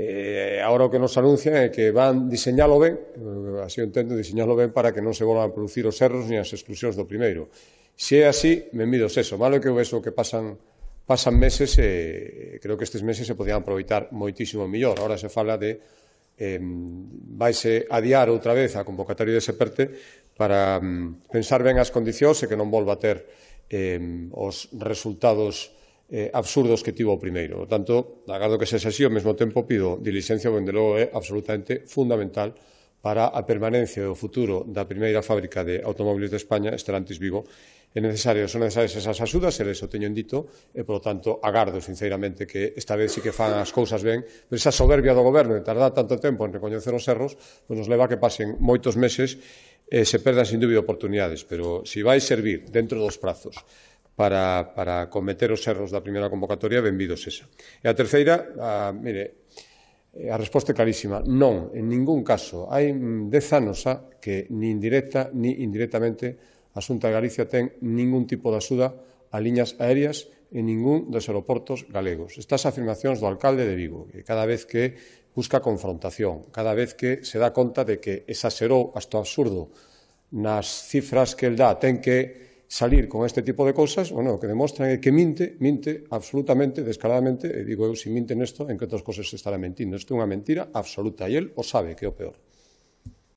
Eh, ahora o que nos anuncian é que van diseñalo ben, eh, así o entendo, diseñalo ben para que non se volvan a producir os erros ni as exclusións do primeiro. Se é así, me mido eso. Malo que eu eso que pasan pasan meses e eh, creo que estes meses se podían aproveitar moitísimo mellor. Ahora se fala de eh, vaise adiar outra vez a convocatoria de Seperte para mm, pensar ben as condicións e que non volva a ter eh, os resultados eh, absurdos que tivo o primeiro. Por tanto, agardo que se así, ao mesmo tempo pido dilixencia, onde logo é absolutamente fundamental para a permanencia do futuro da primeira fábrica de automóviles de España, Estelantis Vigo, é necesario, son necesarias esas axudas, e eso teño dito, e, polo tanto, agardo, sinceramente, que esta vez sí que fan as cousas ben, pero esa soberbia do goberno de tardar tanto tempo en recoñecer os erros, pois nos leva a que pasen moitos meses e se perdan, sin dúbida, oportunidades, pero se vai servir dentro dos prazos para, para cometer os erros da primeira convocatoria, benvidos esa. E a terceira, a, mire, a resposta é clarísima, non, en ningún caso. Hai dez anos a que ni indirecta ni indirectamente a Xunta de Galicia ten ningún tipo de axuda a liñas aéreas en ningún dos aeroportos galegos. Estas afirmacións do alcalde de Vigo, que cada vez que busca confrontación, cada vez que se dá conta de que exaserou hasta o absurdo nas cifras que el dá, ten que salir con este tipo de cousas, bueno, o que demostran é que minte, minte absolutamente, descaradamente, e digo eu, se si minte nesto, en que outras cousas se estará mentindo. Isto é unha mentira absoluta, e el o sabe que é o peor.